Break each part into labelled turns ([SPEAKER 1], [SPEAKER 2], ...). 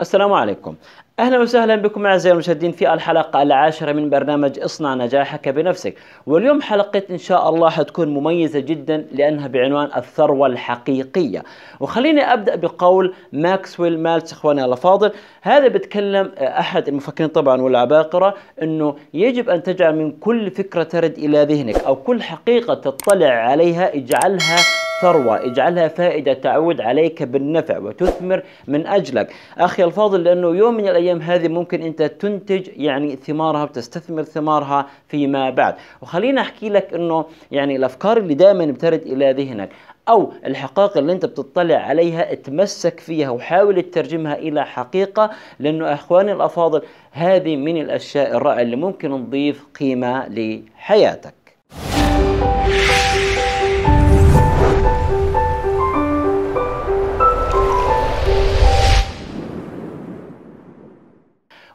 [SPEAKER 1] السلام عليكم اهلا وسهلا بكم اعزائي المشاهدين في الحلقه العاشره من برنامج اصنع نجاحك بنفسك واليوم حلقه ان شاء الله حتكون مميزه جدا لانها بعنوان الثروه الحقيقيه وخليني ابدا بقول ماكسويل مالتس اخواني الافاضل هذا بيتكلم آه، احد المفكرين طبعا والعباقره انه يجب ان تجعل من كل فكره ترد الى ذهنك او كل حقيقه تطلع عليها اجعلها ثروه اجعلها فائدة تعود عليك بالنفع وتثمر من أجلك أخي الفاضل لأنه يوم من الأيام هذه ممكن أنت تنتج يعني ثمارها وتستثمر ثمارها فيما بعد وخليني أحكي لك أنه يعني الأفكار اللي دائما بترد إلى ذهنك أو الحقائق اللي أنت بتطلع عليها اتمسك فيها وحاول تترجمها إلى حقيقة لأنه أخواني الأفاضل هذه من الأشياء الرائعة اللي ممكن نضيف قيمة لحياتك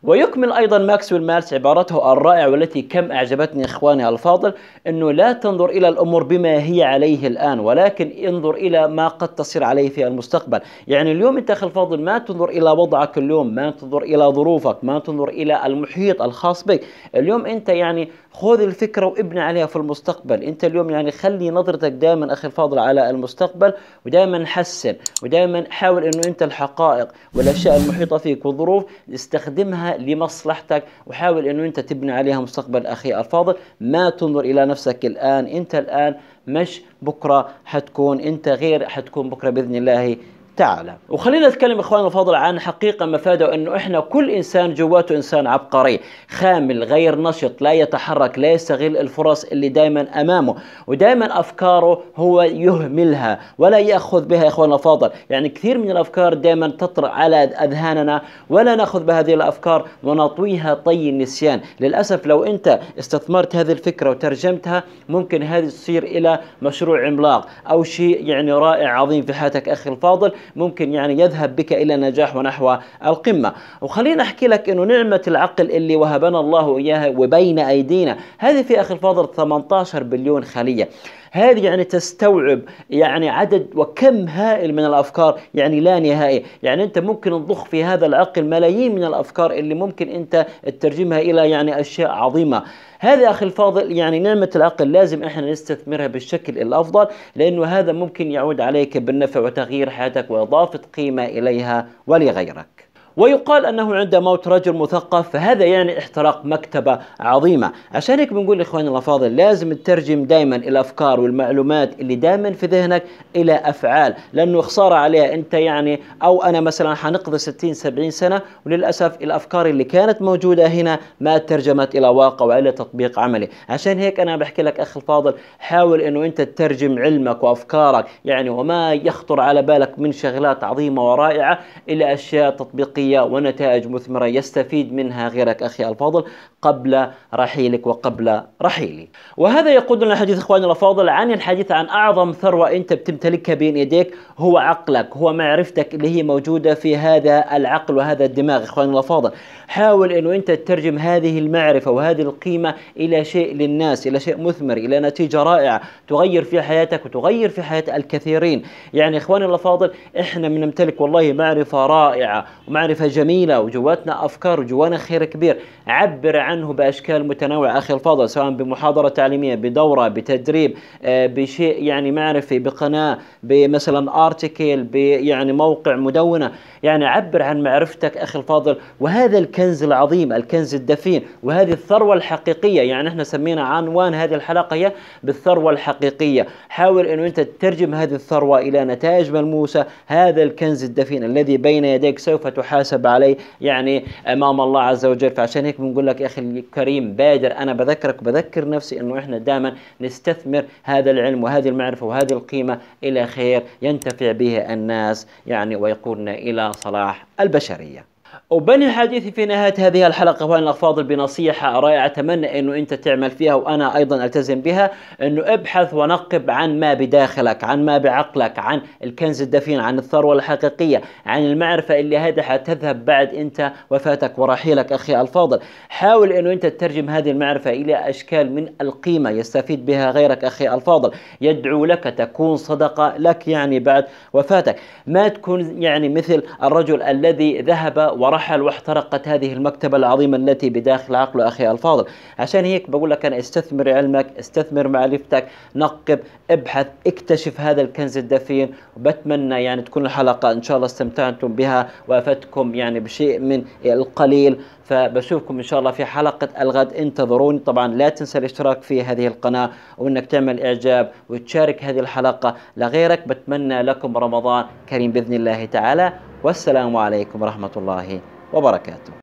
[SPEAKER 1] ويكمل أيضا ماكسويل مالس عبارته الرائعة والتي كم أعجبتني إخواني الفاضل أنه لا تنظر إلى الأمور بما هي عليه الآن ولكن انظر إلى ما قد تصير عليه في المستقبل يعني اليوم أنت أخي الفاضل ما تنظر إلى وضعك اليوم ما تنظر إلى ظروفك ما تنظر إلى المحيط الخاص بك اليوم أنت يعني خذ الفكرة وابني عليها في المستقبل أنت اليوم يعني خلي نظرتك دائما أخي الفاضل على المستقبل ودائما حسن ودائما حاول أنه أنت الحقائق والأشياء المحيطة فيك والظروف استخدمها لمصلحتك وحاول انه انت تبني عليها مستقبل اخي الفاضل ما تنظر الى نفسك الان انت الان مش بكره حتكون انت غير حتكون بكره باذن الله تعالى وخلينا نتكلم اخواننا الفاضل عن حقيقه مفاده انه احنا كل انسان جواته انسان عبقري خامل غير نشط لا يتحرك لا يستغل الفرص اللي دائما امامه ودائما افكاره هو يهملها ولا ياخذ بها اخواننا الفاضل يعني كثير من الافكار دائما تطرأ على اذهاننا ولا ناخذ بهذه الافكار ونطويها طي النسيان للاسف لو انت استثمرت هذه الفكره وترجمتها ممكن هذه تصير الى مشروع عملاق او شيء يعني رائع عظيم في حياتك اخي الفاضل ممكن يعني يذهب بك إلى نجاح ونحو القمة وخلينا أحكي لك أنه نعمة العقل اللي وهبنا الله إياها وبين أيدينا هذه في أخي الفاضل 18 بليون خلية هذه يعني تستوعب يعني عدد وكم هائل من الافكار يعني لا نهائي يعني انت ممكن تضخ في هذا العقل ملايين من الافكار اللي ممكن انت تترجمها الى يعني اشياء عظيمه هذا اخي الفاضل يعني نعمه العقل لازم احنا نستثمرها بالشكل الافضل لانه هذا ممكن يعود عليك بالنفع وتغيير حياتك واضافه قيمه اليها ولغيرك ويقال انه عند موت رجل مثقف فهذا يعني احتراق مكتبه عظيمه عشان هيك بنقول لاخواننا الافاضل لازم تترجم دائما الافكار والمعلومات اللي دائما في ذهنك الى افعال لانه خساره عليها انت يعني او انا مثلا حنقضي 60 70 سنه وللاسف الافكار اللي كانت موجوده هنا ما ترجمت الى واقع والى تطبيق عملي عشان هيك انا بحكي لك اخ الفاضل حاول انه انت تترجم علمك وافكارك يعني وما يخطر على بالك من شغلات عظيمه ورائعه الى اشياء تطبيقيه حقيقية ونتائج مثمرة يستفيد منها غيرك أخي الفاضل قبل رحيلك وقبل رحيلي وهذا يقودنا الحديث إخواني الأفاضل عن الحديث عن أعظم ثروة أنت بتمتلكها بين يديك هو عقلك هو معرفتك اللي هي موجودة في هذا العقل وهذا الدماغ إخواني الأفاضل حاول أنه أنت تترجم هذه المعرفة وهذه القيمة إلى شيء للناس إلى شيء مثمر إلى نتيجة رائعة تغير في حياتك وتغير في حياة الكثيرين يعني إخواني الأفاضل إحنا بنمتلك والله معرفة رائعة ومعرفة معرفة جميلة وجواتنا أفكار وجوانا خير كبير عبر عنه بأشكال متنوعة أخي الفاضل سواء بمحاضرة تعليمية بدورة بتدريب آه، بشيء يعني معرفي بقناة بمثلا ارتكل يعني موقع مدونة يعني عبر عن معرفتك أخي الفاضل وهذا الكنز العظيم الكنز الدفين وهذه الثروة الحقيقية يعني احنا سمينا عنوان هذه الحلقة هي بالثروة الحقيقية حاول أنه أنت تترجم هذه الثروة إلى نتائج ملموسة هذا الكنز الدفين الذي بين يديك سوف تحاسب يحاسب عليه يعني امام الله عز وجل فعشان هيك بنقول لك يا اخي الكريم بادر انا بذكرك بذكر نفسي انه احنا دائما نستثمر هذا العلم وهذه المعرفه وهذه القيمه الى خير ينتفع به الناس يعني ويقودنا الى صلاح البشريه وبني حديثي في نهاية هذه الحلقة وأنا الفاضل بنصيحة رائعة أتمنى أنه أنت تعمل فيها وأنا أيضا ألتزم بها أنه ابحث ونقب عن ما بداخلك عن ما بعقلك عن الكنز الدفين عن الثروة الحقيقية عن المعرفة اللي هذه حتذهب بعد أنت وفاتك ورحيلك أخي الفاضل حاول أنه أنت تترجم هذه المعرفة إلى أشكال من القيمة يستفيد بها غيرك أخي الفاضل يدعو لك تكون صدقة لك يعني بعد وفاتك ما تكون يعني مثل الرجل الذي ذهب ورحل واحترقت هذه المكتبة العظيمة التي بداخل عقله أخي الفاضل عشان هيك بقول لك أنا استثمر علمك استثمر معرفتك نقب ابحث اكتشف هذا الكنز الدفين وبتمنى يعني تكون الحلقة إن شاء الله استمتعتم بها وافتكم يعني بشيء من القليل فبشوفكم ان شاء الله في حلقه الغد انتظروني طبعا لا تنسى الاشتراك في هذه القناه وانك تعمل اعجاب وتشارك هذه الحلقه لغيرك بتمنى لكم رمضان كريم باذن الله تعالى والسلام عليكم ورحمه الله وبركاته